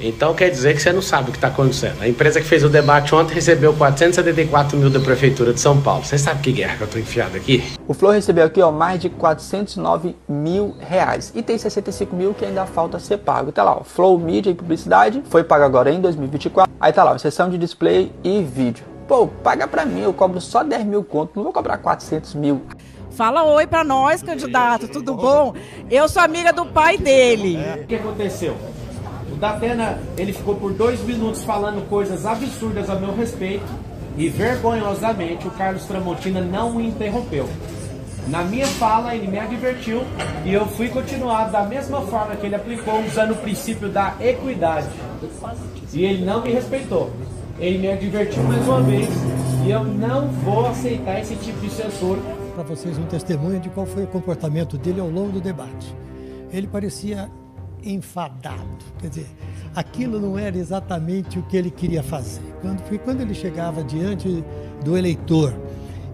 Então quer dizer que você não sabe o que está acontecendo. A empresa que fez o debate ontem recebeu 474 mil da Prefeitura de São Paulo. Você sabe que guerra que eu estou enfiado aqui? O Flor recebeu aqui ó, mais de 409 mil reais. E tem 65 mil que ainda falta ser pago. Tá lá, ó, Flow Mídia e Publicidade foi pago agora em 2024. Aí tá lá, ó, sessão de display e vídeo. Pô, paga para mim, eu cobro só 10 mil conto, não vou cobrar 400 mil. Fala oi para nós, candidato, tudo bom? Eu sou amiga do pai dele. O que aconteceu? Datena, ele ficou por dois minutos falando coisas absurdas a meu respeito e vergonhosamente o Carlos Tramontina não o interrompeu. Na minha fala, ele me advertiu e eu fui continuar da mesma forma que ele aplicou, usando o princípio da equidade. E ele não me respeitou. Ele me advertiu mais uma vez e eu não vou aceitar esse tipo de censura. Para vocês um testemunho de qual foi o comportamento dele ao longo do debate. Ele parecia enfadado. Quer dizer, aquilo não era exatamente o que ele queria fazer. Quando, quando ele chegava diante do eleitor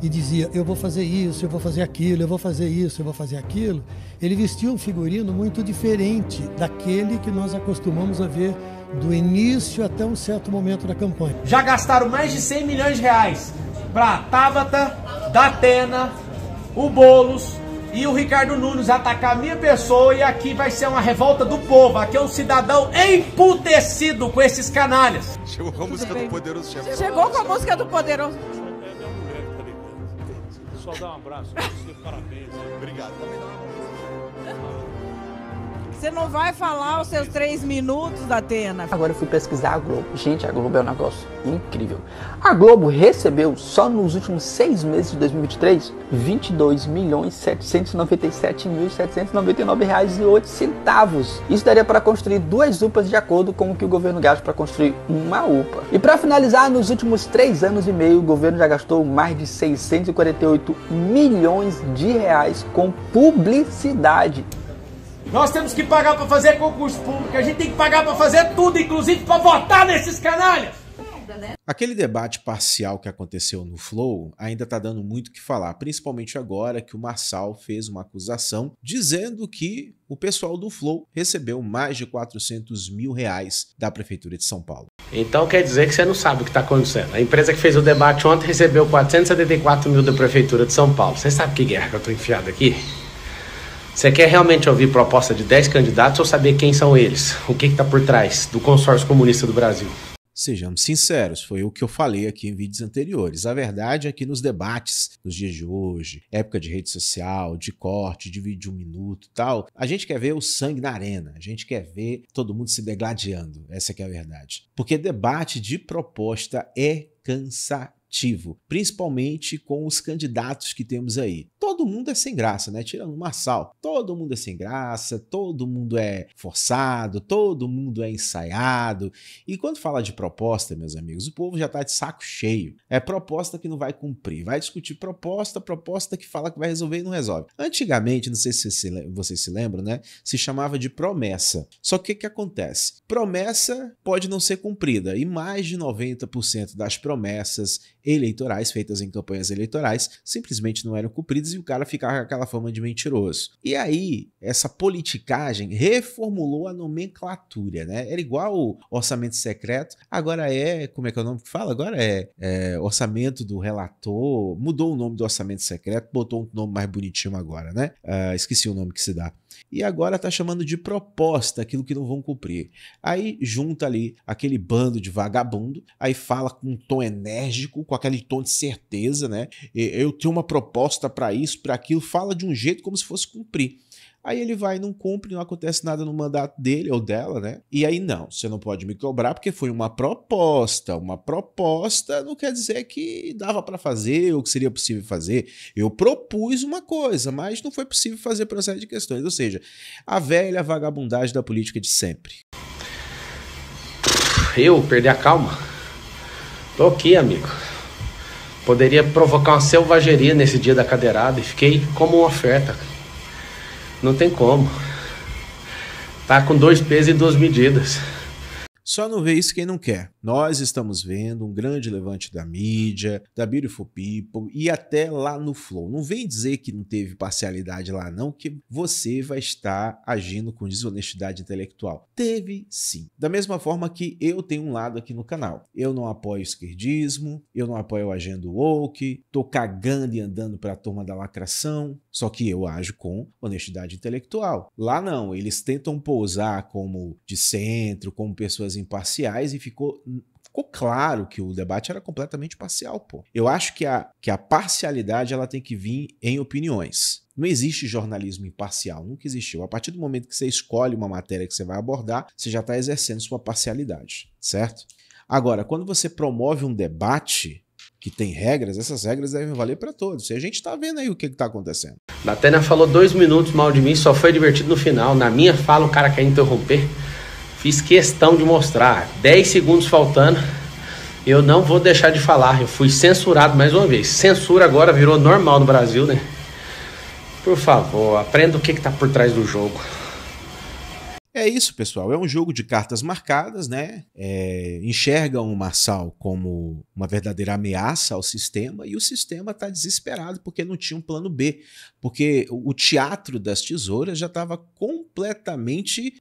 e dizia: Eu vou fazer isso, eu vou fazer aquilo, eu vou fazer isso, eu vou fazer aquilo, ele vestia um figurino muito diferente daquele que nós acostumamos a ver do início até um certo momento da campanha. Já gastaram mais de 100 milhões de reais para Tabata, Datena, o Bolos e o Ricardo Nunes atacar a minha pessoa e aqui vai ser uma revolta do povo. Aqui é um cidadão emputecido com esses canalhas. Chegou com a música do Poderoso Chefão. Chegou com a música do Poderoso. Só dá um abraço, parabéns. Obrigado. Também dá um abraço. Você não vai falar os seus três minutos, Atena. Agora eu fui pesquisar a Globo. Gente, a Globo é um negócio incrível. A Globo recebeu, só nos últimos seis meses de 2023, 22 milhões mil reais e centavos. Isso daria para construir duas UPAs de acordo com o que o governo gasta para construir uma UPA. E para finalizar, nos últimos três anos e meio, o governo já gastou mais de 648 milhões de reais com publicidade. Nós temos que pagar para fazer concurso público, a gente tem que pagar para fazer tudo, inclusive para votar nesses canalhas. Né? Aquele debate parcial que aconteceu no Flow ainda está dando muito o que falar, principalmente agora que o Marçal fez uma acusação dizendo que o pessoal do Flow recebeu mais de 400 mil reais da Prefeitura de São Paulo. Então quer dizer que você não sabe o que está acontecendo. A empresa que fez o debate ontem recebeu 474 mil da Prefeitura de São Paulo. Você sabe que guerra que eu estou enfiado aqui? Você quer realmente ouvir proposta de 10 candidatos ou saber quem são eles? O que está por trás do consórcio comunista do Brasil? Sejamos sinceros, foi o que eu falei aqui em vídeos anteriores. A verdade é que nos debates nos dias de hoje, época de rede social, de corte, de vídeo de um minuto e tal, a gente quer ver o sangue na arena, a gente quer ver todo mundo se degladiando. Essa é a verdade. Porque debate de proposta é cansativo ativo, principalmente com os candidatos que temos aí. Todo mundo é sem graça, né? Tirando o Marçal. Todo mundo é sem graça, todo mundo é forçado, todo mundo é ensaiado. E quando fala de proposta, meus amigos, o povo já tá de saco cheio. É proposta que não vai cumprir. Vai discutir proposta, proposta que fala que vai resolver e não resolve. Antigamente, não sei se vocês se lembram, né? Se chamava de promessa. Só que o que acontece? Promessa pode não ser cumprida e mais de 90% das promessas eleitorais feitas em campanhas eleitorais simplesmente não eram cumpridas e o cara ficava com aquela fama de mentiroso. E aí, essa politicagem reformulou a nomenclatura, né? Era igual o orçamento secreto, agora é, como é que é o nome que fala? Agora é, é orçamento do relator, mudou o nome do orçamento secreto, botou um nome mais bonitinho agora, né? Uh, esqueci o nome que se dá e agora está chamando de proposta aquilo que não vão cumprir. Aí junta ali aquele bando de vagabundo, aí fala com um tom enérgico, com aquele tom de certeza, né? Eu tenho uma proposta para isso, para aquilo, fala de um jeito como se fosse cumprir. Aí ele vai, não cumpre, não acontece nada no mandato dele ou dela, né? E aí, não, você não pode me cobrar porque foi uma proposta. Uma proposta não quer dizer que dava para fazer ou que seria possível fazer. Eu propus uma coisa, mas não foi possível fazer por uma série de questões. Ou seja, a velha vagabundagem da política de sempre. Eu perdi a calma. Tô aqui, amigo. Poderia provocar uma selvageria nesse dia da cadeirada e fiquei como uma oferta. Não tem como. Tá com dois pesos e duas medidas. Só não vê isso quem não quer. Nós estamos vendo um grande levante da mídia, da Beautiful People e até lá no Flow. Não vem dizer que não teve parcialidade lá, não, que você vai estar agindo com desonestidade intelectual. Teve sim. Da mesma forma que eu tenho um lado aqui no canal. Eu não apoio esquerdismo, eu não apoio o agenda woke, tô cagando e andando para a turma da lacração, só que eu ajo com honestidade intelectual. Lá não, eles tentam pousar como de centro, como pessoas imparciais e ficou ficou claro que o debate era completamente parcial, pô. Eu acho que a, que a parcialidade ela tem que vir em opiniões. Não existe jornalismo imparcial, nunca existiu. A partir do momento que você escolhe uma matéria que você vai abordar, você já está exercendo sua parcialidade, certo? Agora, quando você promove um debate que tem regras, essas regras devem valer para todos. E a gente está vendo aí o que está acontecendo. Datena falou dois minutos mal de mim, só foi divertido no final. Na minha fala, o cara quer interromper. Fiz questão de mostrar. 10 segundos faltando. Eu não vou deixar de falar. Eu fui censurado mais uma vez. Censura agora virou normal no Brasil, né? Por favor, aprenda o que está por trás do jogo. É isso, pessoal. É um jogo de cartas marcadas, né? É, enxergam o Marçal como uma verdadeira ameaça ao sistema e o sistema está desesperado porque não tinha um plano B. Porque o teatro das tesouras já estava com completamente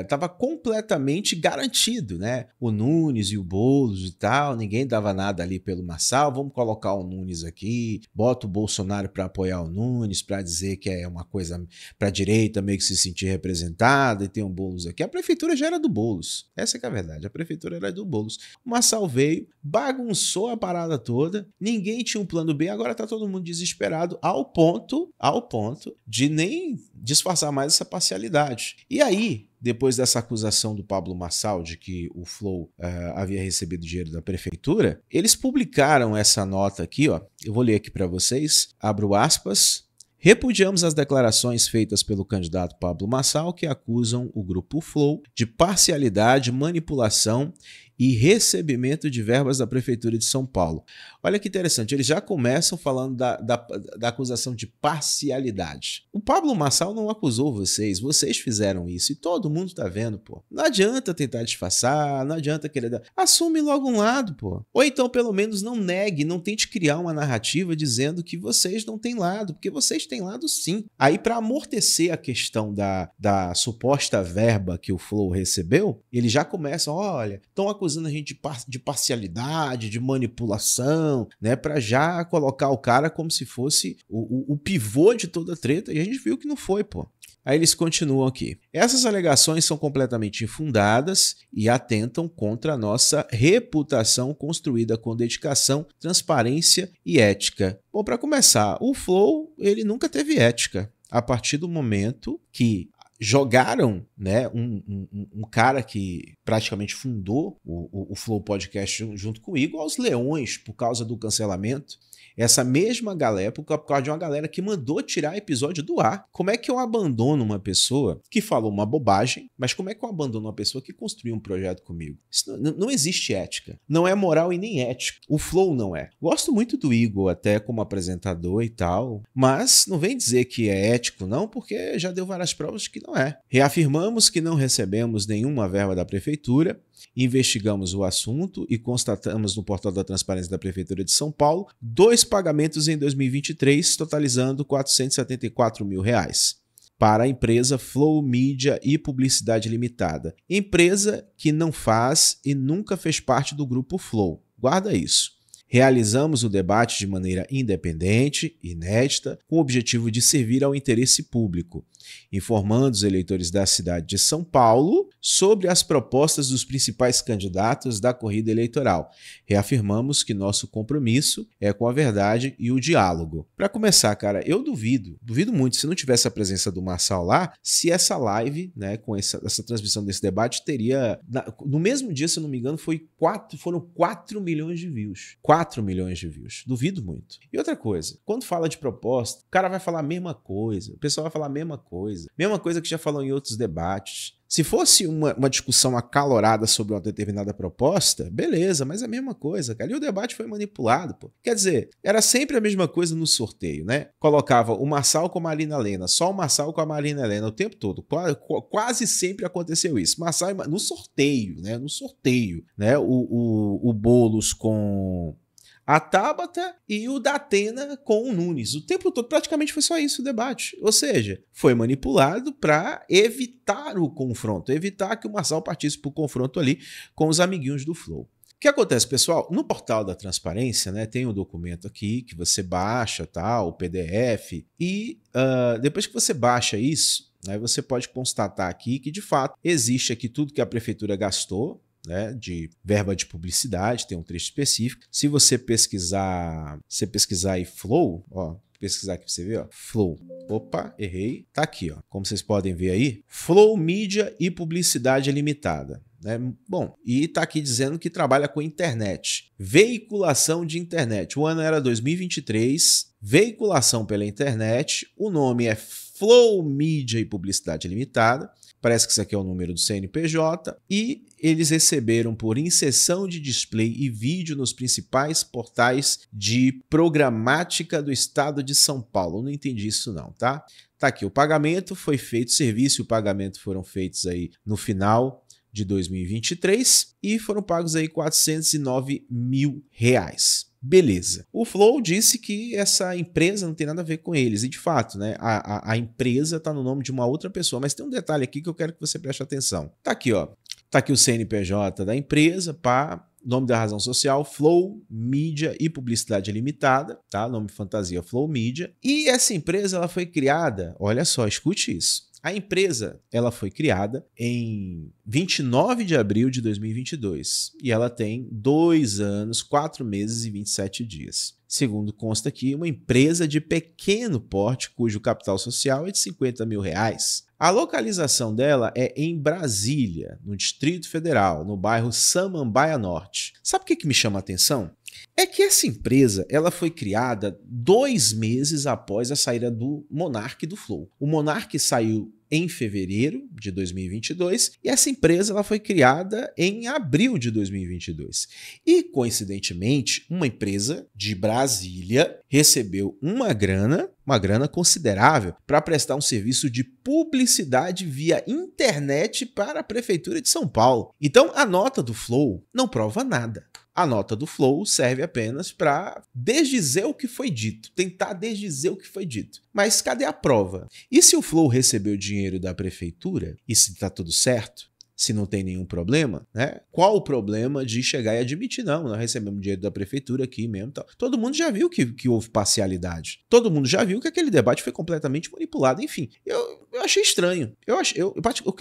estava eh, completamente garantido, né? O Nunes e o Boulos e tal, ninguém dava nada ali pelo Massal, vamos colocar o Nunes aqui, bota o Bolsonaro para apoiar o Nunes, para dizer que é uma coisa para direita meio que se sentir representada e tem um Boulos aqui. A prefeitura já era do Boulos, essa é a verdade, a prefeitura era do Boulos. O Massal veio, bagunçou a parada toda, ninguém tinha um plano B, agora tá todo mundo desesperado ao ponto, ao ponto de nem disfarçar mais essa parcialidade realidade. E aí, depois dessa acusação do Pablo Massal de que o Flow uh, havia recebido dinheiro da prefeitura, eles publicaram essa nota aqui, ó. Eu vou ler aqui para vocês. Abro aspas. Repudiamos as declarações feitas pelo candidato Pablo Massal que acusam o grupo Flow de parcialidade, manipulação e recebimento de verbas da Prefeitura de São Paulo. Olha que interessante, eles já começam falando da, da, da acusação de parcialidade. O Pablo Massal não acusou vocês, vocês fizeram isso e todo mundo está vendo, pô. Não adianta tentar disfarçar, não adianta querer dar. Assume logo um lado, pô. Ou então, pelo menos, não negue, não tente criar uma narrativa dizendo que vocês não têm lado, porque vocês têm lado sim. Aí, para amortecer a questão da, da suposta verba que o Flow recebeu, ele já começa, olha, estão acusando acusando a gente de parcialidade, de manipulação, né? Para já colocar o cara como se fosse o, o, o pivô de toda a treta. E a gente viu que não foi, pô. Aí eles continuam aqui. Essas alegações são completamente infundadas e atentam contra a nossa reputação construída com dedicação, transparência e ética. Bom, para começar, o Flow ele nunca teve ética. A partir do momento que jogaram né, um, um, um, cara que praticamente fundou o, o, o Flow Podcast junto comigo aos leões por causa do cancelamento. Essa mesma galera, por causa de uma galera que mandou tirar episódio do ar. Como é que eu abandono uma pessoa que falou uma bobagem, mas como é que eu abandono uma pessoa que construiu um projeto comigo? Não, não, existe ética. Não é moral e nem ético. O flow não é. Gosto muito do Igor, até como apresentador e tal, mas não vem dizer que é ético, não, porque já deu várias provas que não é. Reafirmamos que não recebemos nenhuma verba da prefeitura Investigamos o assunto e constatamos no portal da Transparência da Prefeitura de São Paulo dois pagamentos em 2023, totalizando R$ 474 mil. Reais para a empresa Flow Media e Publicidade Limitada, empresa que não faz e nunca fez parte do grupo Flow. Guarda isso. Realizamos o debate de maneira independente, inédita, com o objetivo de servir ao interesse público informando os eleitores da cidade de São Paulo sobre as propostas dos principais candidatos da corrida eleitoral. Reafirmamos que nosso compromisso é com a verdade e o diálogo. Para começar, cara, eu duvido, duvido muito se não tivesse a presença do Marçal lá, se essa live, né, com essa, essa transmissão desse debate teria no mesmo dia, se eu não me engano, foi quatro, foram 4 milhões de views. 4 milhões de views. Duvido muito. E outra coisa, quando fala de proposta, o cara vai falar a mesma coisa, o pessoal vai falar a mesma coisa coisa. Mesma coisa que já falou em outros debates. Se fosse uma, uma, discussão acalorada sobre uma determinada proposta, beleza, mas é a mesma coisa, cara. E o debate foi manipulado, pô. Quer dizer, era sempre a mesma coisa no sorteio, né? Colocava o Marçal com a Marina Helena, só o Marçal com a Marina Helena o tempo todo. Quase, quase sempre aconteceu isso. Marçal no sorteio, né? No sorteio, né? O, o, o Boulos com a Tabata e o da Atena com o Nunes. O tempo todo praticamente foi só isso o debate. Ou seja, foi manipulado para evitar o confronto, evitar que o Marçal partisse para o confronto ali com os amiguinhos do Flow. O que acontece, pessoal? No portal da transparência, né, tem um documento aqui que você baixa, tal, tá, o PDF, e uh, depois que você baixa isso, né, você pode constatar aqui que de fato existe aqui tudo que a prefeitura gastou, né, de verba de publicidade, tem um trecho específico. Se você pesquisar, se pesquisar aí Flow, ó, pesquisar aqui pra você ver, ó. Flow. Opa, errei. Tá aqui, ó. Como vocês podem ver aí, Flow Mídia e Publicidade Limitada. Né? Bom, e está aqui dizendo que trabalha com internet. Veiculação de internet. O ano era 2023. Veiculação pela internet. O nome é Flow Mídia e Publicidade Limitada. Parece que isso aqui é o número do CNPJ. E eles receberam por inserção de display e vídeo nos principais portais de programática do estado de São Paulo. não entendi isso não, tá? Tá aqui, o pagamento foi feito, o serviço e o pagamento foram feitos aí no final de 2023 e foram pagos aí 409 mil reais. Beleza. O Flow disse que essa empresa não tem nada a ver com eles. E de fato, né? A, a, a empresa está no nome de uma outra pessoa. Mas tem um detalhe aqui que eu quero que você preste atenção. Tá aqui, ó. Tá aqui o CNPJ da empresa, pá. Nome da razão social, Flow Mídia e Publicidade Limitada, tá? Nome fantasia Flow Mídia. E essa empresa ela foi criada, olha só, escute isso a empresa ela foi criada em 29 de abril de 2022 e ela tem dois anos, quatro meses e 27 dias. Segundo consta aqui, uma empresa de pequeno porte cujo capital social é de 50 mil reais. A localização dela é em Brasília, no Distrito Federal, no bairro Samambaia Norte. Sabe o que, que me chama a atenção? É que essa empresa ela foi criada dois meses após a saída do Monark do Flow. O Monark saiu em fevereiro de 2022 e essa empresa ela foi criada em abril de 2022. E coincidentemente, uma empresa de Brasília recebeu uma grana, uma grana considerável para prestar um serviço de publicidade via internet para a prefeitura de São Paulo. Então, a nota do Flow não prova nada. A nota do flow serve apenas para desdizer o que foi dito, tentar desdizer o que foi dito. Mas cadê a prova? E se o flow recebeu dinheiro da prefeitura e se está tudo certo? se não tem nenhum problema, né? Qual o problema de chegar e admitir, não, nós recebemos dinheiro da prefeitura aqui mesmo. Tal. Todo mundo já viu que, que houve parcialidade. Todo mundo já viu que aquele debate foi completamente manipulado. Enfim, eu, eu achei estranho. Eu achei, eu,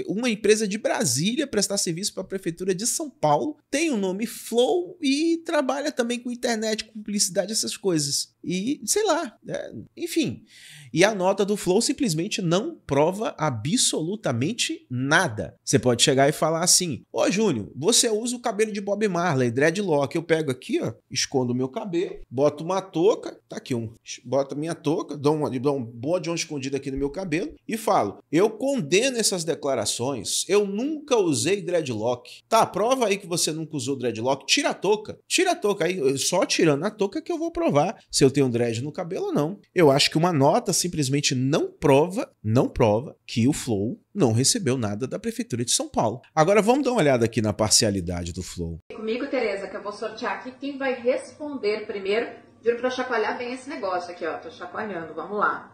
uma empresa de Brasília prestar serviço para a prefeitura de São Paulo tem o um nome Flow e trabalha também com internet, com publicidade, essas coisas. E sei lá, né? enfim. E a nota do Flow simplesmente não prova absolutamente nada. Você pode chegar e falar assim: Ô Júnior, você usa o cabelo de Bob Marley, dreadlock. Eu pego aqui, ó, escondo o meu cabelo, boto uma touca, tá aqui um, boto minha touca, dou, uma, dou um bom de onde escondida aqui no meu cabelo e falo: Eu condeno essas declarações, eu nunca usei dreadlock. Tá, prova aí que você nunca usou dreadlock, tira a touca, tira a touca. Aí, só tirando a touca que eu vou provar se eu tenho dread no cabelo ou não. Eu acho que uma nota simplesmente não prova, não prova que o Flow não recebeu nada da Prefeitura de São Paulo. Agora vamos dar uma olhada aqui na parcialidade do Flow. Comigo, Tereza, que eu vou sortear aqui quem vai responder primeiro. Juro pra chacoalhar bem esse negócio aqui, ó. Tô chacoalhando, vamos lá.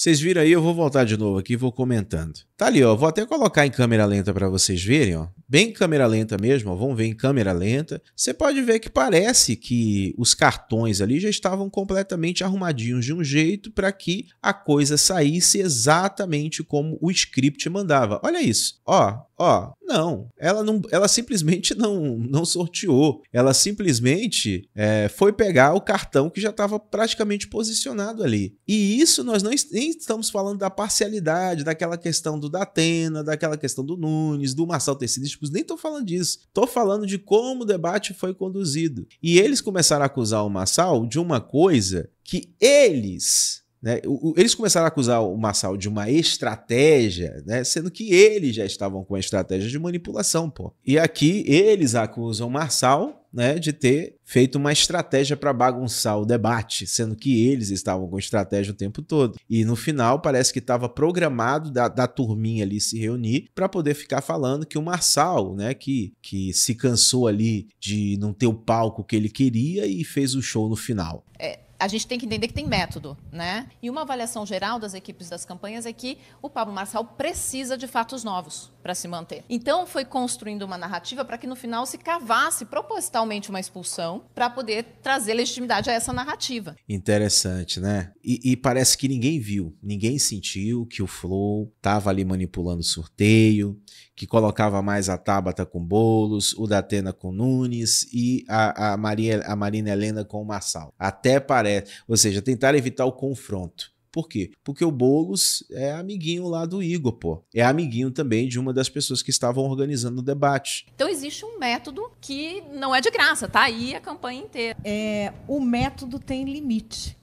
Vocês viram aí, eu vou voltar de novo aqui e vou comentando. Tá ali, ó. Vou até colocar em câmera lenta para vocês verem, ó. Bem câmera lenta mesmo, ó. Vamos ver em câmera lenta. Você pode ver que parece que os cartões ali já estavam completamente arrumadinhos de um jeito para que a coisa saísse exatamente como o script mandava. Olha isso, ó. Ó, não, ela não, ela simplesmente não, não sorteou. Ela simplesmente é, foi pegar o cartão que já estava praticamente posicionado ali. E isso nós não nem estamos falando da parcialidade, daquela questão do Datena, daquela questão do Nunes, do Massal ter sido tipo, expulso. Nem estou falando disso. Estou falando de como o debate foi conduzido. E eles começaram a acusar o Marçal de uma coisa que eles né? eles começaram a acusar o Massal de uma estratégia, né? sendo que eles já estavam com a estratégia de manipulação. Pô. E aqui eles acusam o Marçal né, de ter feito uma estratégia para bagunçar o debate, sendo que eles estavam com estratégia o tempo todo. E no final parece que estava programado da, da turminha ali se reunir para poder ficar falando que o Marçal, né, que, que se cansou ali de não ter o palco que ele queria e fez o show no final. É, a gente tem que entender que tem método, né? E uma avaliação geral das equipes das campanhas é que o Pablo Marçal precisa de fatos novos para se manter. Então foi construindo uma narrativa para que no final se cavasse propositalmente uma expulsão para poder trazer legitimidade a essa narrativa. Interessante, né? E, e, parece que ninguém viu, ninguém sentiu que o Flow estava ali manipulando o sorteio, que colocava mais a Tabata com Bolos, o da Atena com Nunes e a, a, Maria, a Marina Helena com o Marçal. Até parece, ou seja, tentar evitar o confronto. Por quê? Porque o Boulos é amiguinho lá do Igor, pô. É amiguinho também de uma das pessoas que estavam organizando o debate. Então existe um método que não é de graça, tá aí a campanha inteira. É, o método tem limite.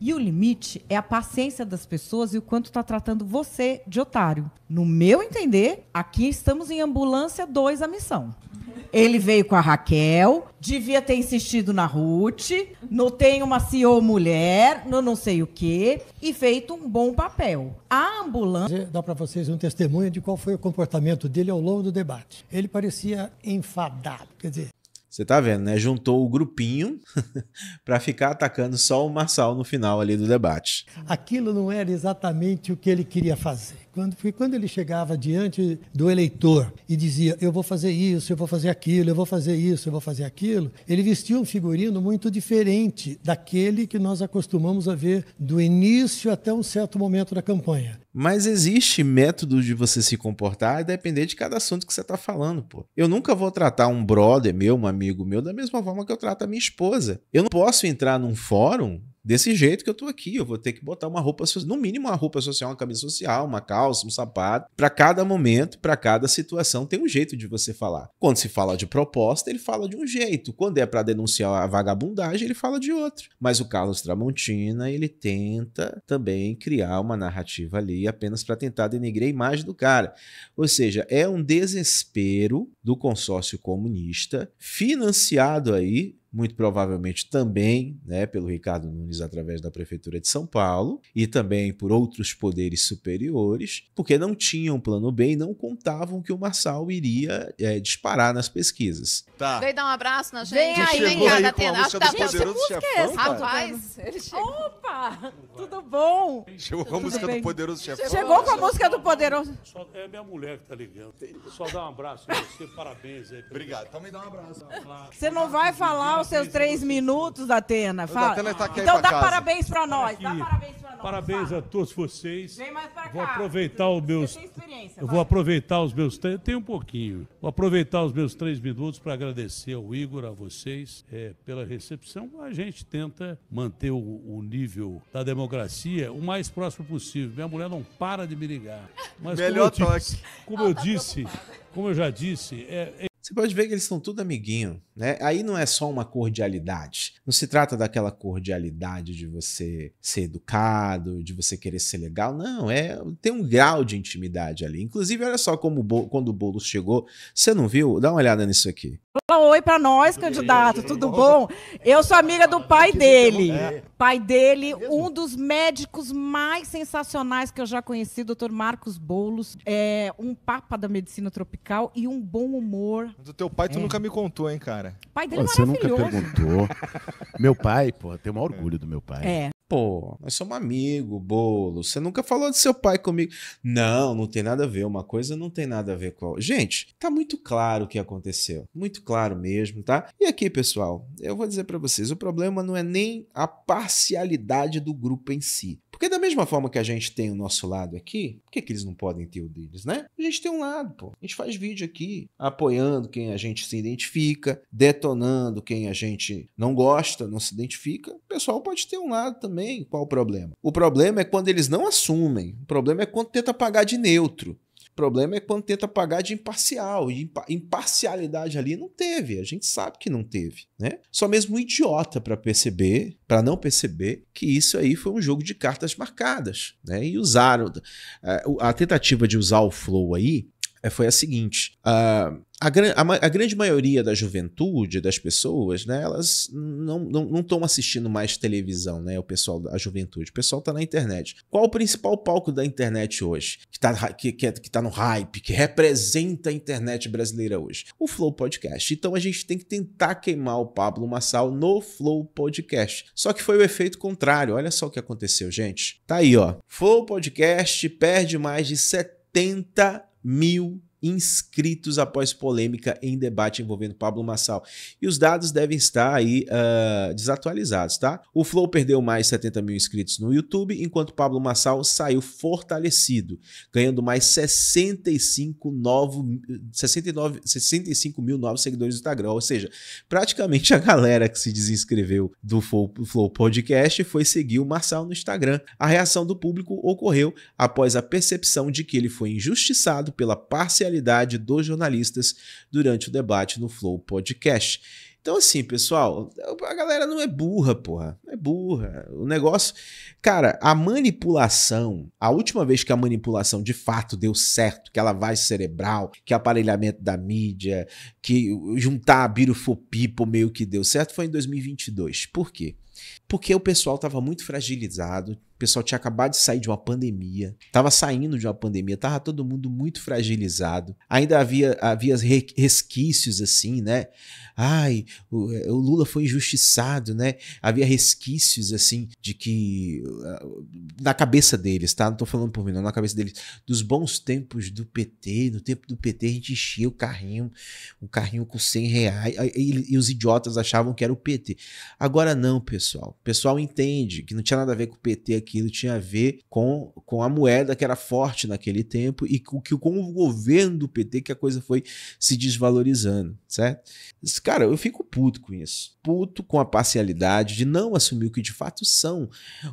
E o limite é a paciência das pessoas e o quanto está tratando você de otário. No meu entender, aqui estamos em ambulância 2 a missão. Ele veio com a Raquel, devia ter insistido na Ruth, não tem uma CEO mulher, no não sei o quê, e feito um bom papel. A ambulância. Dá para vocês um testemunho de qual foi o comportamento dele ao longo do debate. Ele parecia enfadado, quer dizer, você tá vendo, né? Juntou o grupinho para ficar atacando só o Marçal no final ali do debate. Aquilo não era exatamente o que ele queria fazer. Quando, porque quando ele chegava diante do eleitor e dizia, eu vou fazer isso, eu vou fazer aquilo, eu vou fazer isso, eu vou fazer aquilo, ele vestia um figurino muito diferente daquele que nós acostumamos a ver do início até um certo momento da campanha. Mas existe método de você se comportar e depender de cada assunto que você está falando, pô. Eu nunca vou tratar um brother meu, um amigo meu, da mesma forma que eu trato a minha esposa. Eu não posso entrar num fórum desse jeito que eu tô aqui, eu vou ter que botar uma roupa, social, no mínimo uma roupa social, uma camisa social, uma calça, um sapato. Para cada momento, para cada situação, tem um jeito de você falar. Quando se fala de proposta, ele fala de um jeito. Quando é para denunciar a vagabundagem, ele fala de outro. Mas o Carlos Tramontina, ele tenta também criar uma narrativa ali apenas para tentar denegrir a imagem do cara. Ou seja, é um desespero do consórcio comunista financiado aí muito provavelmente também né, pelo Ricardo Nunes através da Prefeitura de São Paulo e também por outros poderes superiores, porque não tinham plano B e não contavam que o Marçal iria é, disparar nas pesquisas. Tá. Vem dar um abraço na gente. Vem aí, vem cá, Datena. Acho que poderoso tá chefão, Rapaz, ele chega. Opa, tudo bom? Chegou com a música bem. do poderoso chefão. Chegou com a música do poderoso. Só, é minha mulher que tá ligando. Só dá um abraço você, parabéns aí. Obrigado. Então me dá um abraço. Você não vai falar os seus três minutos, Atena. Fala. Atena tá aqui então dá casa. parabéns para tá nós. Dá parabéns para nós. Parabéns fala. a todos vocês. Vem mais para cá. Vou aproveitar os meus. Você tem experiência, eu vou aproveitar os meus Tem um pouquinho. Vou aproveitar os meus três minutos para agradecer ao Igor, a vocês, é, pela recepção. A gente tenta manter o, o, nível da democracia o mais próximo possível. Minha mulher não para de me ligar. Mas Melhor como eu toque. Tá disse, como eu disse, como eu já disse, é, é... você pode ver que eles são tudo amiguinho. Né? Aí não é só uma cordialidade. Não se trata daquela cordialidade de você ser educado, de você querer ser legal. Não, é tem um grau de intimidade ali. Inclusive, olha só como quando o Boulos chegou. Você não viu? Dá uma olhada nisso aqui. Oi para nós, candidato, tudo bom? Eu sou amiga do é. pai dele. Pai é dele, um dos médicos mais sensacionais que eu já conheci, doutor Marcos Boulos. É um papa da medicina tropical e um bom humor. Do teu pai, tu é. nunca me contou, hein, cara? cara. Né? Pai dele é pô, é Você nunca perguntou. meu pai, pô, tem um o maior orgulho do meu pai. É. Pô, nós somos amigos, bolo. Você nunca falou de seu pai comigo. Não, não tem nada a ver. Uma coisa não tem nada a ver com a Gente, tá muito claro o que aconteceu. Muito claro mesmo, tá? E aqui, pessoal, eu vou dizer para vocês: o problema não é nem a parcialidade do grupo em si. Porque da mesma forma que a gente tem o nosso lado aqui, por que, que eles não podem ter o deles, né? A gente tem um lado, pô. A gente faz vídeo aqui apoiando quem a gente se identifica, detonando quem a gente não gosta, não se identifica. O pessoal pode ter um lado também. Qual o problema? O problema é quando eles não assumem. O problema é quando tenta pagar de neutro problema é quando tenta pagar de imparcial. E imparcialidade ali não teve. A gente sabe que não teve, né? Só mesmo um idiota para perceber, para não perceber que isso aí foi um jogo de cartas marcadas, né? E usaram a, eh, a tentativa de usar o flow aí é, foi a seguinte: a, a, a, a, grande maioria da juventude, das pessoas, né, elas não estão assistindo mais televisão, né? O pessoal da juventude, o pessoal está na internet. Qual o principal palco da internet hoje? Que está que, que, é, que tá no hype, que representa a internet brasileira hoje? O Flow Podcast. Então a gente tem que tentar queimar o Pablo Massal no Flow Podcast. Só que foi o efeito contrário. Olha só o que aconteceu, gente. Tá aí, ó. Flow Podcast perde mais de 70 mil inscritos após polêmica em debate envolvendo Pablo Massal. E os dados devem estar aí uh, desatualizados, tá? O Flow perdeu mais 70 mil inscritos no YouTube, enquanto Pablo Massal saiu fortalecido, ganhando mais 65, novo, 69, 65 mil novos seguidores do Instagram. Ou seja, praticamente a galera que se desinscreveu do Flow, Flow Podcast foi seguir o Massal no Instagram. A reação do público ocorreu após a percepção de que ele foi injustiçado pela parcialidade realidade dos jornalistas durante o debate no Flow Podcast. Então, assim, pessoal, a galera não é burra, porra. Não é burra. O negócio. Cara, a manipulação, a última vez que a manipulação de fato deu certo, que ela vai cerebral, que aparelhamento da mídia, que juntar a birofopipo meio que deu certo, foi em 2022. Por quê? Porque o pessoal estava muito fragilizado, o pessoal tinha acabado de sair de uma pandemia, estava saindo de uma pandemia, estava todo mundo muito fragilizado. Ainda havia, havia resquícios assim, né? Ai, o, o Lula foi injustiçado, né? Havia resquícios assim de que ah, na cabeça deles, tá? Não estou falando por mim, não, na cabeça deles, dos bons tempos do PT, no tempo do PT a gente enchia o carrinho, o carrinho com 100 reais, e, e os idiotas achavam que era o PT. Agora não, pessoal. O pessoal entende que não tinha nada a ver com o PT aqui aquilo tinha a ver com, com a moeda que era forte naquele tempo e com, que, com o governo do PT que a coisa foi se desvalorizando, certo? Cara, eu fico puto com isso. Puto com a parcialidade de não assumir o que de fato são.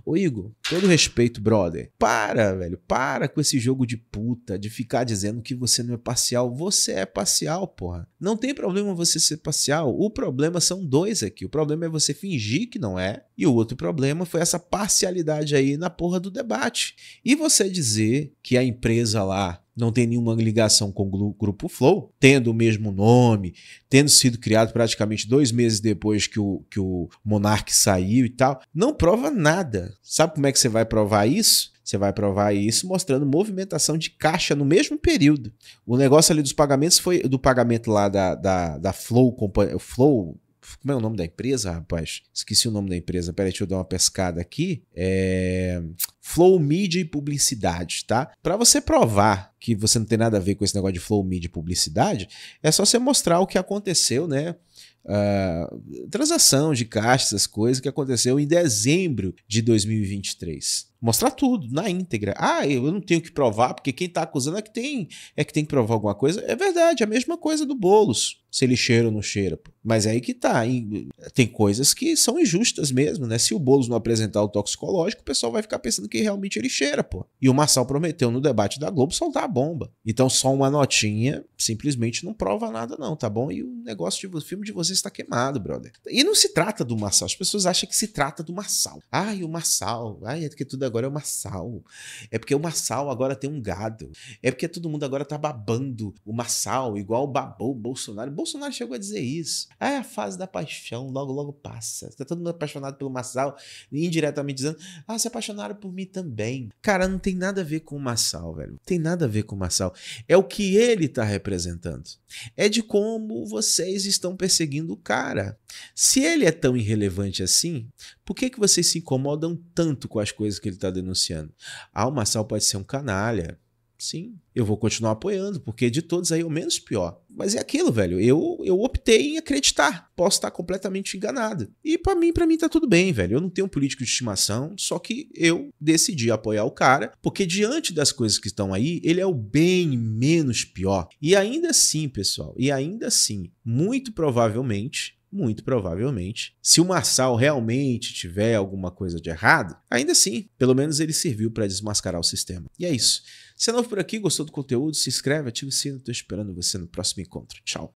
Ô Igor, todo respeito, brother. Para, velho. Para com esse jogo de puta, de ficar dizendo que você não é parcial. Você é parcial, porra. Não tem problema você ser parcial. O problema são dois aqui. O problema é você fingir que não é. E o outro problema foi essa parcialidade aí aí na porra do debate. E você dizer que a empresa lá não tem nenhuma ligação com o Grupo Flow, tendo o mesmo nome, tendo sido criado praticamente dois meses depois que o, que o Monark saiu e tal, não prova nada. Sabe como é que você vai provar isso? Você vai provar isso mostrando movimentação de caixa no mesmo período. O negócio ali dos pagamentos foi do pagamento lá da, da, da Flow, Flow como é o nome da empresa, rapaz? Esqueci o nome da empresa. Peraí, deixa eu dar uma pescada aqui. É. Flow Media e Publicidade, tá? Para você provar que você não tem nada a ver com esse negócio de Flow Media e Publicidade, é só você mostrar o que aconteceu, né? Uh, transação de caixa, essas coisas que aconteceu em dezembro de 2023. Mostrar tudo na íntegra. Ah, eu não tenho que provar, porque quem está acusando é que tem é que tem que provar alguma coisa. É verdade, é a mesma coisa do bolos se ele cheira ou não cheira. Mas é aí que tá. E tem coisas que são injustas mesmo, né? Se o Boulos não apresentar o toxicológico, o pessoal vai ficar pensando que realmente ele cheira, pô. E o Marçal prometeu no debate da Globo soltar a bomba. Então só uma notinha simplesmente não prova nada não, tá bom? E o negócio do filme de vocês está queimado, brother. E não se trata do Marçal. As pessoas acham que se trata do Marçal. Ai, o Marçal. Ai, é porque tudo agora é o Marçal. É porque o Marçal agora tem um gado. É porque todo mundo agora tá babando o Marçal, igual babou o Bolsonaro. Bolsonaro chegou a dizer isso. é a fase da paixão, logo, logo passa. Tá todo mundo apaixonado pelo Massal, indiretamente dizendo, ah, se apaixonaram por mim também. Cara, não tem nada a ver com o Massal, velho. tem nada a ver com o Massal. É o que ele tá representando. É de como vocês estão perseguindo o cara. Se ele é tão irrelevante assim, por que, que vocês se incomodam tanto com as coisas que ele está denunciando? Ah, o Massal pode ser um canalha. Sim, eu vou continuar apoiando, porque de todos aí é o menos pior. Mas é aquilo, velho. Eu, eu optei em acreditar. Posso estar completamente enganado. E para mim, para mim tá tudo bem, velho. Eu não tenho um político de estimação, só que eu decidi apoiar o cara, porque diante das coisas que estão aí, ele é o bem menos pior. E ainda assim, pessoal, e ainda assim, muito provavelmente, muito provavelmente, se o Marçal realmente tiver alguma coisa de errado, ainda assim, pelo menos ele serviu para desmascarar o sistema. E é isso. Se é novo por aqui, gostou do conteúdo, se inscreve, ativa o sino. Estou esperando você no próximo encontro. Tchau.